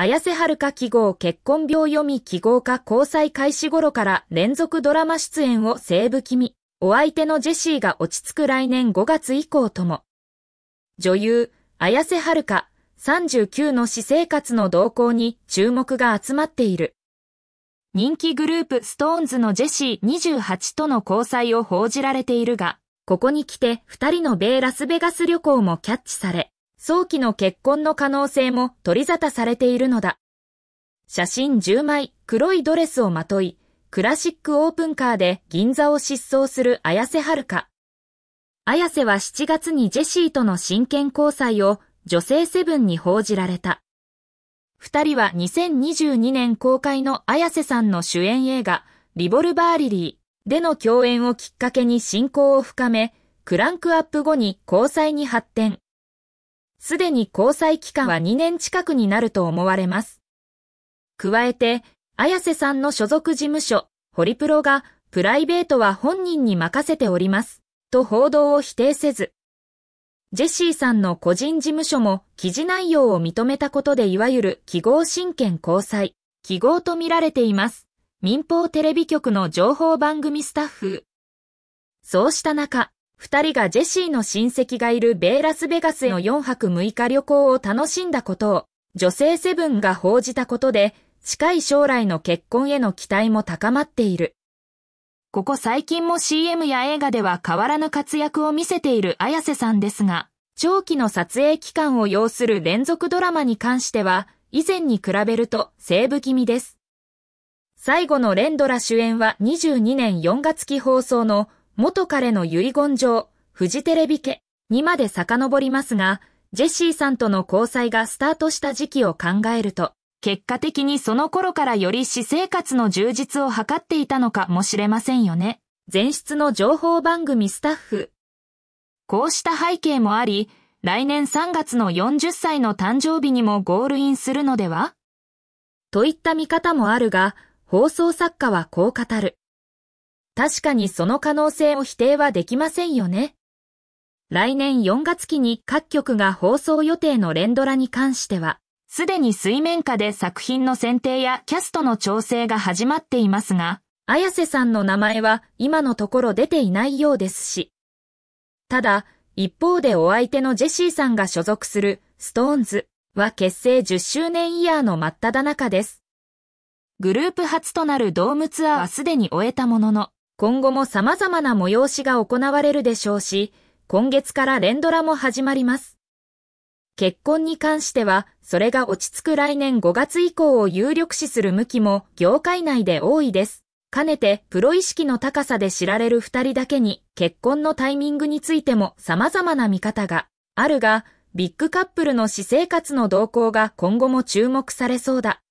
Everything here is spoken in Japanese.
綾瀬はるか記号結婚病読み記号化交際開始頃から連続ドラマ出演をセーブ気味。お相手のジェシーが落ち着く来年5月以降とも。女優、綾瀬はるか、39の私生活の動向に注目が集まっている。人気グループストーンズのジェシー28との交際を報じられているが、ここに来て二人の米ラスベガス旅行もキャッチされ、早期の結婚の可能性も取り沙汰されているのだ。写真10枚、黒いドレスをまとい、クラシックオープンカーで銀座を疾走する綾瀬はるか。綾瀬は7月にジェシーとの真剣交際を女性セブンに報じられた。二人は2022年公開の綾瀬さんの主演映画、リボルバーリリーでの共演をきっかけに進行を深め、クランクアップ後に交際に発展。すでに交際期間は2年近くになると思われます。加えて、綾瀬さんの所属事務所、ホリプロが、プライベートは本人に任せております、と報道を否定せず、ジェシーさんの個人事務所も記事内容を認めたことでいわゆる記号親権交際、記号と見られています。民放テレビ局の情報番組スタッフ。そうした中、二人がジェシーの親戚がいるベーラスベガスへの4泊6日旅行を楽しんだことを、女性セブンが報じたことで、近い将来の結婚への期待も高まっている。ここ最近も CM や映画では変わらぬ活躍を見せている綾瀬さんですが、長期の撮影期間を要する連続ドラマに関しては、以前に比べるとセーブ気味です。最後のレンドラ主演は22年4月期放送の元彼の遺言状、フジテレビ家にまで遡りますが、ジェシーさんとの交際がスタートした時期を考えると、結果的にその頃からより私生活の充実を図っていたのかもしれませんよね。前室の情報番組スタッフ。こうした背景もあり、来年3月の40歳の誕生日にもゴールインするのではといった見方もあるが、放送作家はこう語る。確かにその可能性を否定はできませんよね。来年4月期に各局が放送予定の連ドラに関しては、すでに水面下で作品の選定やキャストの調整が始まっていますが、綾瀬さんの名前は今のところ出ていないようですし。ただ、一方でお相手のジェシーさんが所属するストーンズは結成10周年イヤーの真っ只中です。グループ初となるドームツアーはすでに終えたものの、今後も様々な催しが行われるでしょうし、今月から連ドラも始まります。結婚に関しては、それが落ち着く来年5月以降を有力視する向きも業界内で多いです。かねてプロ意識の高さで知られる二人だけに、結婚のタイミングについても様々な見方があるが、ビッグカップルの私生活の動向が今後も注目されそうだ。